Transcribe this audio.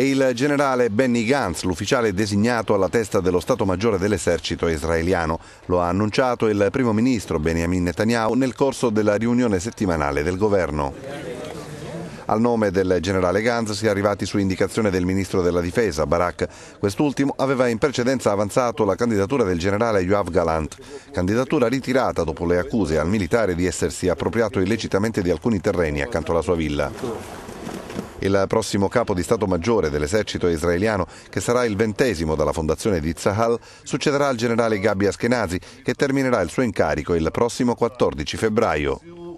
e il generale Benny Gantz, l'ufficiale designato alla testa dello Stato Maggiore dell'esercito israeliano. Lo ha annunciato il primo ministro Benjamin Netanyahu nel corso della riunione settimanale del governo. Al nome del generale Ganz si è arrivati su indicazione del ministro della difesa, Barak. Quest'ultimo aveva in precedenza avanzato la candidatura del generale Yoav Galant, candidatura ritirata dopo le accuse al militare di essersi appropriato illecitamente di alcuni terreni accanto alla sua villa. Il prossimo capo di Stato Maggiore dell'esercito israeliano, che sarà il ventesimo dalla fondazione di Tzahal, succederà al generale Gabi Askenazi, che terminerà il suo incarico il prossimo 14 febbraio.